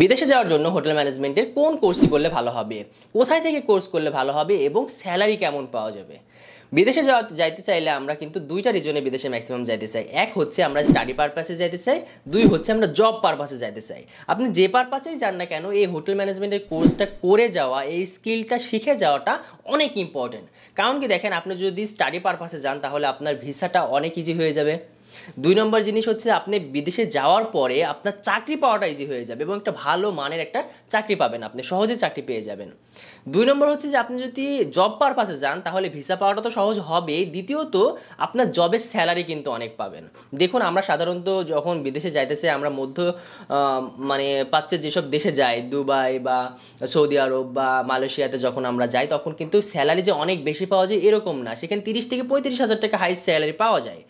বিদেশে যাওয়ার জন্য হোটেল ম্যানেজমেন্টের কোন কোর্সটি করলে ভালো হবে কোথায় থেকে কোর্স করলে ভালো হবে এবং স্যালারি কেমন পাওয়া যাবে বিদেশে যাওয়া যাইতে চাইলে আমরা কিন্তু দুইটা রিজনে বিদেশে ম্যাক্সিমাম যাইতে চাই এক হচ্ছে আমরা স্টাডি পারপাসে যাইতে চাই দুই হচ্ছে আমরা জব পারপাসে যাইতে চাই আপনি যে পারপাসেই যান না কেন এই হোটেল ম্যানেজমেন্টের কোর্সটা করে যাওয়া এই স্কিলটা শিখে যাওয়াটা অনেক ইম্পর্টেন্ট কারণ কি দেখেন আপনি যদি স্টাডি পারপাসে যান তাহলে আপনার ভিসাটা অনেক ইজি হয়ে যাবে দুই নম্বর জিনিস হচ্ছে আপনি বিদেশে যাওয়ার পরে আপনার চাকরি পাওয়াটা ইজি হয়ে যাবে এবং একটা ভালো মানের একটা চাকরি পাবেন আপনি সহজে চাকরি পেয়ে যাবেন দুই নম্বর হচ্ছে যে আপনি যদি জব পারপাসে যান তাহলে ভিসা পাওয়াটা তো সহজ হবে দ্বিতীয়ত আপনার জবের স্যালারি কিন্তু অনেক পাবেন দেখুন আমরা সাধারণত যখন বিদেশে যাইতেছে আমরা মধ্য মানে পাচ্ছে যেসব দেশে যায় দুবাই বা সৌদি আরব বা মালয়েশিয়াতে যখন আমরা যাই তখন কিন্তু স্যালারি যে অনেক বেশি পাওয়া যায় এরকম না সেখানে তিরিশ থেকে পঁয়ত্রিশ হাজার টাকা হাই স্যালারি পাওয়া যায়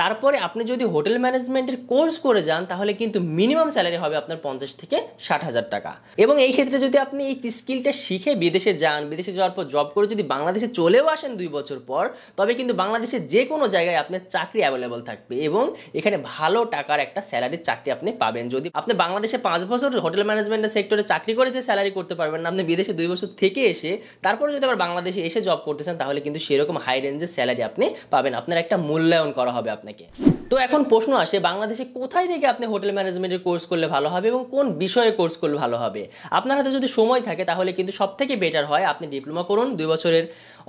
তারপরে আপনি যদি হোটেল ম্যানেজমেন্টের কোর্স করে যান তাহলে কিন্তু মিনিমাম স্যালারি হবে আপনার পঞ্চাশ থেকে ষাট হাজার টাকা এবং এই ক্ষেত্রে যদি আপনি এই স্কিলটা শিখে বিদেশে যান বিদেশে যাওয়ার পর জব করে যদি বাংলাদেশে চলেও আসেন দুই বছর পর তবে কিন্তু বাংলাদেশে যে কোনো জায়গায় আপনার চাকরি অ্যাভেলেবল থাকবে এবং এখানে ভালো টাকার একটা স্যালারির চাকরি আপনি পাবেন যদি আপনি বাংলাদেশে পাঁচ বছর হোটেল ম্যানেজমেন্টের সেক্টরে চাকরি করে যে স্যালারি করতে পারবেন না আপনি বিদেশে দুই বছর থেকে এসে তারপরে যদি আবার বাংলাদেশে এসে জব করতেছেন তাহলে কিন্তু সেরকম হাই রেঞ্জের স্যালারি আপনি পাবেন আপনার একটা মূল্যায়ন করা হবে আপনার আপনাকে তো এখন প্রশ্ন আসে বাংলাদেশে কোথায় থেকে আপনি হোটেল ম্যানেজমেন্টের কোর্স করলে ভালো হবে এবং কোন বিষয়ে কোর্স করলে ভালো হবে আপনার হাতে যদি সময় থাকে তাহলে কিন্তু সব থেকে বেটার হয় আপনি ডিপ্লোমা করুন দুই বছরের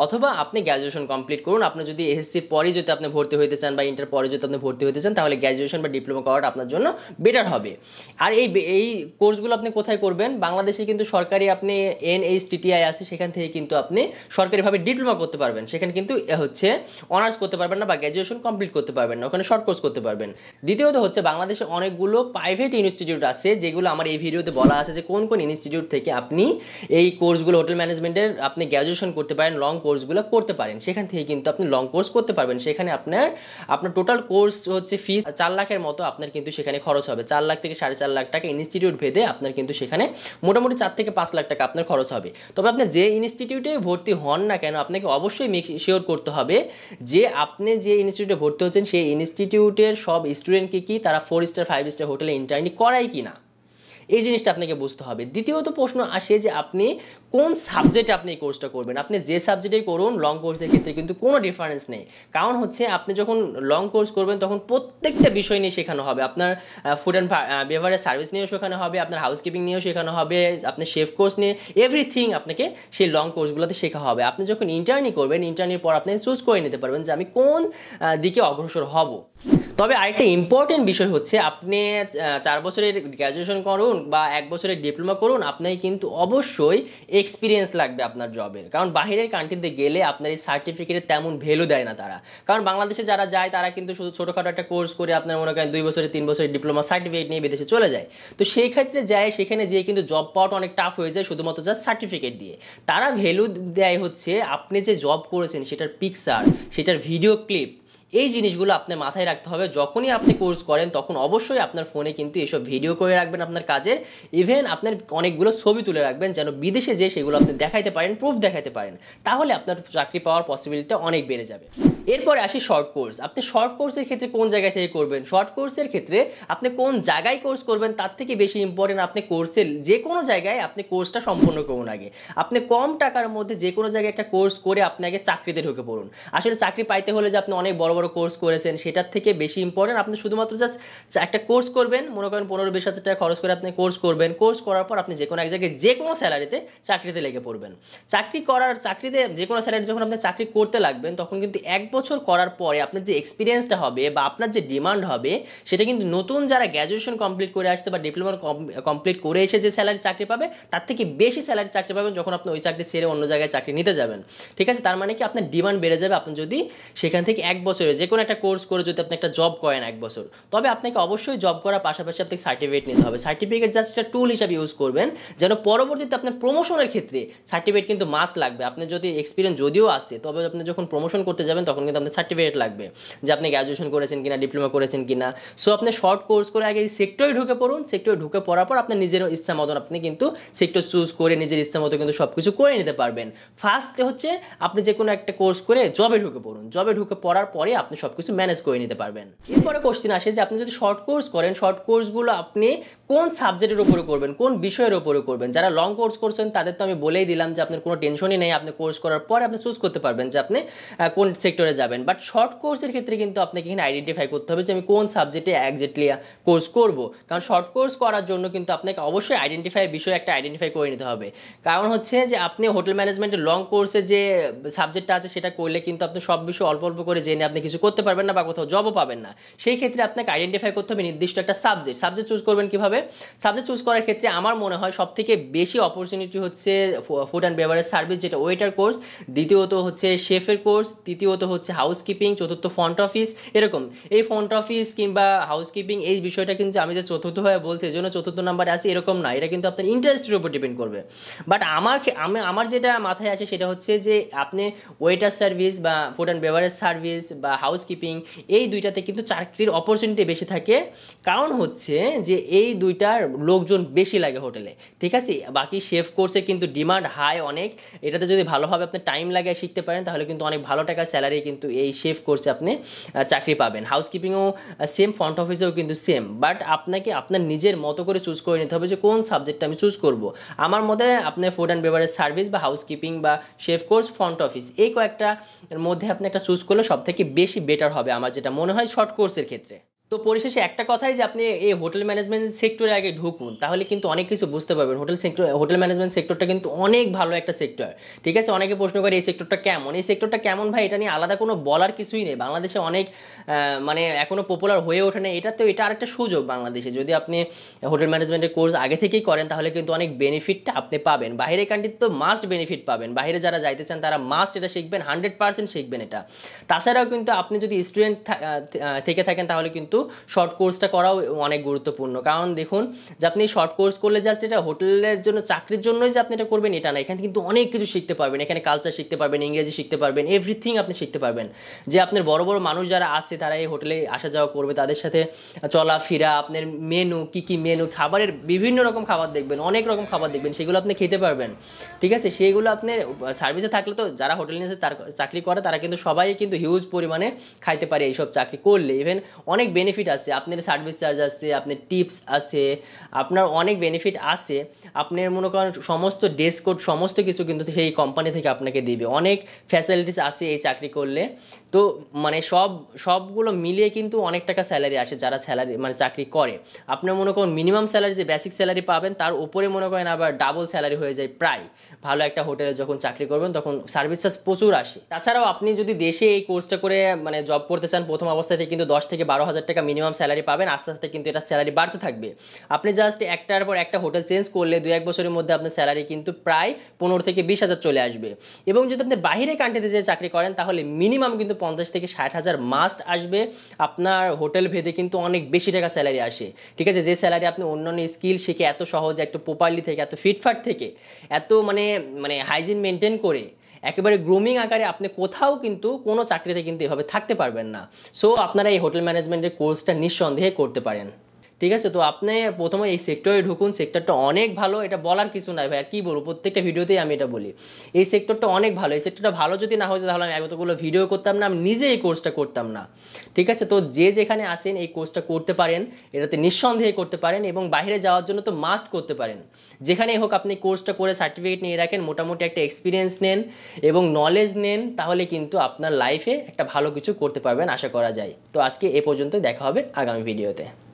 অথবা আপনি গ্র্যাজুয়েশন কমপ্লিট করুন আপনি যদি এসএসসি পরে যদি আপনি ভর্তি হইতে চান বা ইন্টার পরে যদি আপনি ভর্তি হইতে চান তাহলে গ্র্যাজুয়েশন বা ডিপ্লোমা করাটা আপনার জন্য বেটার হবে আর এই এই কোর্সগুলো আপনি কোথায় করবেন বাংলাদেশে কিন্তু সরকারি আপনি এনএইচটিটিআই আছে সেখান থেকে কিন্তু আপনি সরকারিভাবে ডিপ্লোমা করতে পারবেন সেখানে কিন্তু হচ্ছে অনার্স করতে পারবেন না বা গ্র্যাজুয়েশন কমপ্লিট করতে পারবেন না ওখানে শর্ট কোর্স করতে পারবেন দ্বিতীয়ত হচ্ছে বাংলাদেশে অনেকগুলো প্রাইভেট ইনস্টিটিউট আছে যেগুলো আমার এই ভিডিওতে বলা আছে যে কোন কোন ইনস্টিটিউট থেকে আপনি এই কোর্সগুলো হোটেল ম্যানেজমেন্টের আপনি গ্র্যাজুয়েশন করতে পারেন লং কোর্সগুলো করতে পারেন সেখান থেকে কিন্তু আপনি লং কোর্স করতে পারবেন সেখানে আপনার আপনার টোটাল কোর্স হচ্ছে ফি চার লাখের মতো আপনার কিন্তু সেখানে খরচ হবে চার লাখ থেকে সাড়ে চার লাখ টাকা ইনস্টিটিউট ভেদে আপনার কিন্তু সেখানে মোটামুটি চার থেকে পাঁচ লাখ টাকা আপনার খরচ হবে তবে আপনি যে ইনস্টিটিউটে ভর্তি হন না কেন আপনাকে অবশ্যই শিওর করতে হবে যে আপনি যে ইনস্টিটিউটে ভর্তি হচ্ছেন সেই ইনস্টিটিউট ইনস্টিটিউটের সব স্টুডেন্টকে কি তারা ফোর স্টার ফাইভ স্টার হোটেলে ইন্টার্নি করায় কি না এই জিনিসটা আপনাকে বুঝতে হবে দ্বিতীয়ত প্রশ্ন আসে যে আপনি কোন সাবজেক্টে আপনি এই কোর্সটা করবেন আপনি যে সাবজেক্টেই করুন লং কোর্সের ক্ষেত্রে কিন্তু কোনো ডিফারেন্স নেই কারণ হচ্ছে আপনি যখন লং কোর্স করবেন তখন প্রত্যেকটা বিষয় নিয়ে শেখানো হবে আপনার ফুড অ্যান্ড বিহেভারের সার্ভিস নিয়েও শেখানো হবে আপনার হাউসকিপিং নিয়েও শেখানো হবে আপনার শেফ কোর্স নিয়ে এভরিথিং আপনাকে সেই লং কোর্সগুলোতে শেখা হবে আপনি যখন ইন্টার্নি করবেন ইন্টার্নির পর আপনি চুজ করে নিতে পারবেন যে আমি কোন দিকে অগ্রসর হব তবে আরেকটা ইম্পর্টেন্ট বিষয় হচ্ছে আপনি চার বছরের গ্র্যাজুয়েশন করুন বা এক বছরের ডিপ্লোমা করুন আপনাকে কিন্তু অবশ্যই এক্সপিরিয়েন্স লাগবে আপনার জবের কারণ বাহিরের কান্ট্রিতে গেলে আপনার এই সার্টিফিকেটের তেমন ভ্যালু দেয় না তারা কারণ বাংলাদেশে যারা যায় তারা কিন্তু শুধু ছোটোখাটো একটা কোর্স করে আপনার মনে করেন দুই বছরের তিন বছরের ডিপ্লোমা সার্টিফিকেট নিয়ে বিদেশে চলে যায় তো সেই ক্ষেত্রে যায় সেখানে যেয়ে কিন্তু জব পাওয়াটা অনেক টাফ হয়ে যায় শুধুমাত্র জাস্ট সার্টিফিকেট দিয়ে তারা ভ্যালু দেয় হচ্ছে আপনি যে জব করেছেন সেটার পিকচার সেটার ভিডিও ক্লিপ এই জিনিসগুলো আপনার মাথায় রাখতে হবে যখনই আপনি কোর্স করেন তখন অবশ্যই আপনার ফোনে কিন্তু এসব ভিডিও করে রাখবেন আপনার কাজের ইভেন আপনার অনেকগুলো ছবি তুলে রাখবেন যেন বিদেশে যেয়ে সেগুলো আপনি দেখাইতে পারেন প্রুফ দেখাতে পারেন তাহলে আপনার চাকরি পাওয়ার পসিবিলিটি অনেক বেড়ে যাবে এরপরে আসি শর্ট কোর্স আপনি শর্ট কোর্সের ক্ষেত্রে কোন জায়গা থেকে করবেন শর্ট কোর্সের ক্ষেত্রে আপনি কোন জায়গায় কোর্স করবেন তার থেকে বেশি ইম্পর্টেন্ট আপনি কোর্সের যে কোনো জায়গায় আপনি কোর্সটা সম্পূর্ণ করুন আগে আপনি কম টাকার মধ্যে যে কোনো জায়গায় একটা কোর্স করে আপনি আগে চাকরিতে ঢুকে পড়ুন আসলে চাকরি পাইতে হলে যে আপনি অনেক বড় বড় কোর্স করেছেন সেটার থেকে বেশি ইম্পর্টেন্ট আপনি শুধুমাত্র জাস্ট একটা কোর্স করবেন মনে করেন পনেরো বিশ হাজার টাকা খরচ করে আপনি কোর্স করবেন কোর্স করার পর আপনি যে কোনো এক জায়গায় যে কোনো স্যালারিতে চাকরিতে লেগে পড়বেন চাকরি করার চাকরিতে যে কোনো স্যালারি যখন আপনি চাকরি করতে লাগবেন তখন কিন্তু এক বছর করার পরে আপনার যে এক্সপিরিয়েন্সটা হবে বা আপনার যে ডিমান্ড হবে সেটা কিন্তু নতুন যারা গ্র্যাজুয়েশন কমপ্লিট করে আসছে বা ডিপ্লোমা কমপ্লিট করে এসে যে স্যালারি চাকরি পাবে তার থেকে বেশি স্যালারি চাকরি পাবেন যখন আপনি ওই চাকরি ছেড়ে অন্য জায়গায় চাকরি নিতে যাবেন ঠিক আছে তার মানে কি আপনার ডিমান্ড বেড়ে যাবে আপনি যদি সেখান থেকে এক বছর হিসেবে যে কোনো একটা কোর্স করে যদি আপনি একটা জব করেন এক বছর তবে আপনাকে অবশ্যই জব করার পাশাপাশি আপনাকে সার্টিফিকেট নিতে হবে সার্টিফিকেট জাস্ট একটা টুল হিসাবে ইউজ করবেন যেন পরবর্তীতে আপনার প্রমোশনের ক্ষেত্রে সার্টিফিকেট কিন্তু মাস্ক লাগবে আপনি যদি এক্সপিরিয়েন্স যদিও আসে তবে আপনি যখন প্রমোশন করতে যাবেন তখন কিন্তু আপনার সার্টিফিকেট লাগবে যে আপনি গ্র্যাজুয়েশন করেছেন কিনা ডিপ্লোমা করেছেন কিনা সো আপনি শর্ট কোর্স করে আগে সেক্টরে ঢুকে পড়ুন সেক্টরে ঢুকে পড়ার পর আপনার নিজের ইচ্ছা মতন আপনি কিন্তু সেক্টর চুজ করে নিজের ইচ্ছা মতো কিন্তু সব কিছু করে নিতে পারবেন ফার্স্ট হচ্ছে আপনি যে কোনো একটা কোর্স করে জবে ঢুকে পড়ুন জবে ঢুকে পড়ার পরে আপনি সব কিছু ম্যানেজ করে নিতে পারবেন এরপরে কোশ্চিন আসে যে আপনি যদি শর্ট কোর্স করেন শর্ট কোর্সগুলো আপনি কোন সাবজেক্টের উপরে করবেন কোন বিষয়ের উপরে করবেন যারা লং কোর্স করছেন তাদের তো আমি বলেই দিলাম যে আপনার কোনো টেনশনই নেই আপনি কোর্স করার পরে আপনি চুজ করতে পারবেন যে আপনি কোন সেক্টরে যাবেন বাট শর্ট কোর্সের ক্ষেত্রে কিন্তু আপনাকে এখানে আইডেন্টিফাই করতে হবে যে আমি কোন সাবজেক্টে একজেক্টলি কোর্স করব কারণ শর্ট কোর্স করার জন্য কিন্তু আপনাকে অবশ্যই আইডেন্টিফাই বিষয় একটা আইডেন্টিফাই করে নিতে হবে কারণ হচ্ছে যে আপনি হোটেল ম্যানেজমেন্টের লং কোর্সে যে সাবজেক্টটা আছে সেটা করলে কিন্তু আপনি সব বিষয় অল্প অল্প করে জেনে আপনি কিছু করতে পারবেন না বা কোথাও জবও পাবেন না সেই ক্ষেত্রে আপনাকে আইডেন্টিফাই করতে হবে নির্দিষ্ট একটা সাবজেক্ট সাবজেক্ট চুজ করবেন কীভাবে সাবজেক্ট চুজ করার ক্ষেত্রে আমার মনে হয় সব থেকে বেশি অপরচুনিটি হচ্ছে ফুড অ্যান্ড বেভারেজ সার্ভিস যেটা ওয়েটার কোর্স দ্বিতীয়ত হচ্ছে শেফের কোর্স তৃতীয়ত হচ্ছে হাউসকিপিং চতুর্থ ফ্রন্ট অফিস এরকম এই ফ্রন্ট অফিস কিংবা হাউসকিপিং এই বিষয়টা কিন্তু আমি যে চতুর্থ হয়ে বলছি এই জন্য চতুর্থ নাম্বারে আসি এরকম না এটা কিন্তু আপনার ইন্টারেস্টের উপর ডিপেন্ড করবে বাট আমার আমি আমার যেটা মাথায় আসে সেটা হচ্ছে যে আপনি ওয়েটার সার্ভিস বা ফুড অ্যান্ড বেভারেজ সার্ভিস বা হাউসকিপিং এই দুইটাতে কিন্তু চাকরির অপরচুনিটি বেশি থাকে কারণ হচ্ছে যে এই দুইটার লোকজন বেশি লাগে হোটেলে ঠিক আছে বাকি শেফ কোর্সে কিন্তু ডিমান্ড হাই অনেক এটাতে যদি ভালোভাবে আপনি টাইম লাগে শিখতে পারেন তাহলে কিন্তু অনেক ভালো টাকা স্যালারি কিন্তু এই শেফ কোর্সে আপনি চাকরি পাবেন হাউসকিপিংও সেম ফ্রন্ট অফিসেও কিন্তু সেম বাট আপনাকে আপনার নিজের মতো করে চুজ করে নিতে হবে যে কোন সাবজেক্টটা আমি চুজ করব আমার মতে আপনার ফুড অ্যান্ড বেভারেজ সার্ভিস বা হাউসকিপিং বা শেফ কোর্স ফ্রন্ট অফিস এই কয়েকটার মধ্যে আপনি একটা চুজ করলে সব বেশি বেটার হবে আমার যেটা মনে হয় শর্ট কোর্সের ক্ষেত্রে তো পরিশেষে একটা কথাই যে আপনি এই হোটেল ম্যানেজমেন্ট সেক্টরে আগে ঢুকুন তাহলে কিন্তু অনেক কিছু বুঝতে পারবেন হোটেল সেক্টর হোটেল ম্যানেজমেন্ট সেক্টরটা কিন্তু অনেক ভালো একটা সেক্টর ঠিক আছে অনেকে প্রশ্ন করে এই সেক্টরটা কেমন এই সেক্টরটা কেমন ভাই এটা নিয়ে আলাদা কোনো বলার কিছুই নেই বাংলাদেশে অনেক মানে এখনও পপুলার হয়ে ওঠে না এটা তো এটা আরেকটা সুযোগ বাংলাদেশে যদি আপনি হোটেল ম্যানেজমেন্টের কোর্স আগে থেকেই করেন তাহলে কিন্তু অনেক বেনিফিটটা আপনি পাবেন বাইরের কান্ট্রির তো মাস্ট বেনিফিট পাবেন বাইরে যারা যাইতে চান তারা মাস্ট এটা শিখবেন হান্ড্রেড পার্সেন্ট শিখবেন এটা তাছাড়াও কিন্তু আপনি যদি স্টুডেন্ট থেকে থাকেন তাহলে কিন্তু কিন্তু শর্ট কোর্সটা করাও অনেক গুরুত্বপূর্ণ কারণ দেখুন যে আপনি শর্ট কোর্স করলে জাস্ট এটা হোটেলের জন্য চাকরির জন্যই যে আপনি এটা করবেন এটা না এখানে কিন্তু অনেক কিছু শিখতে পারবেন এখানে কালচার শিখতে পারবেন ইংরেজি শিখতে পারবেন এভরিথিং আপনি শিখতে পারবেন যে আপনার বড় বড় মানুষ যারা আছে তারা এই হোটেলে আসা যাওয়া করবে তাদের সাথে চলাফেরা আপনার মেনু কী কী মেনু খাবারের বিভিন্ন রকম খাবার দেখবেন অনেক রকম খাবার দেখবেন সেগুলো আপনি খেতে পারবেন ঠিক আছে সেগুলো আপনার সার্ভিসে থাকলে তো যারা হোটেল নিয়ে তার চাকরি করে তারা কিন্তু সবাই কিন্তু হিউজ পরিমাণে খাইতে পারে এইসব চাকরি করলে ইভেন অনেক বেনিফিট বেনিফিট আছে আপনার সার্ভিস চার্জ আছে আপনার টিপস আছে আপনার অনেক বেনিফিট আছে আপনার মনে করেন সমস্ত ডেস্ক কোড সমস্ত কিছু কিন্তু সেই কোম্পানি থেকে আপনাকে দিবে অনেক ফ্যাসিলিটিস আছে এই চাকরি করলে তো মানে সব সবগুলো মিলিয়ে কিন্তু অনেক টাকা স্যালারি আসে যারা স্যালারি মানে চাকরি করে আপনার মনে করেন মিনিমাম স্যালারি যে বেসিক স্যালারি পাবেন তার উপরে মনে করেন আবার ডাবল স্যালারি হয়ে যায় প্রায় ভালো একটা হোটেলে যখন চাকরি করবেন তখন সার্ভিস চার্জ প্রচুর আসে তাছাড়াও আপনি যদি দেশে এই কোর্সটা করে মানে জব করতে চান প্রথম অবস্থাতে কিন্তু দশ থেকে বারো হাজার টাকা টাকা মিনিমাম স্যালারি পাবেন আস্তে আস্তে কিন্তু এটা স্যালারি বাড়তে থাকবে আপনি জাস্ট একটার পর একটা হোটেল চেঞ্জ করলে দু এক বছরের মধ্যে আপনার স্যালারি কিন্তু প্রায় পনেরো থেকে বিশ হাজার চলে আসবে এবং যদি আপনি বাহিরে কান্ট্রিতে যেয়ে চাকরি করেন তাহলে মিনিমাম কিন্তু পঞ্চাশ থেকে ষাট হাজার মাস্ট আসবে আপনার হোটেল ভেদে কিন্তু অনেক বেশি টাকা স্যালারি আসে ঠিক আছে যে স্যালারি আপনি অন্যান্য স্কিল শিখে এত সহজে একটু প্রপারলি থেকে এত ফিটফাট থেকে এত মানে মানে হাইজিন মেনটেন করে একেবারে গ্রুমিং আকারে আপনি কোথাও কিন্তু কোনো চাকরিতে কিন্তু এভাবে থাকতে পারবেন না সো আপনারা এই হোটেল ম্যানেজমেন্টের কোর্সটা নিঃসন্দেহে করতে পারেন ঠিক আছে তো আপনি প্রথমে এই সেক্টরে ঢুকুন সেক্টরটা অনেক ভালো এটা বলার কিছু নাই ভাই আর কী বলবো প্রত্যেকটা ভিডিওতেই আমি এটা বলি এই সেক্টরটা অনেক ভালো এই সেক্টরটা ভালো যদি না হতো তাহলে আমি এতগুলো ভিডিও করতাম না আমি নিজে এই কোর্সটা করতাম না ঠিক আছে তো যে যেখানে আসেন এই কোর্সটা করতে পারেন এটাতে নিঃসন্দেহে করতে পারেন এবং বাইরে যাওয়ার জন্য তো মাস্ট করতে পারেন যেখানেই হোক আপনি কোর্সটা করে সার্টিফিকেট নিয়ে রাখেন মোটামুটি একটা এক্সপিরিয়েন্স নেন এবং নলেজ নেন তাহলে কিন্তু আপনার লাইফে একটা ভালো কিছু করতে পারবেন আশা করা যায় তো আজকে এ পর্যন্ত দেখা হবে আগামী ভিডিওতে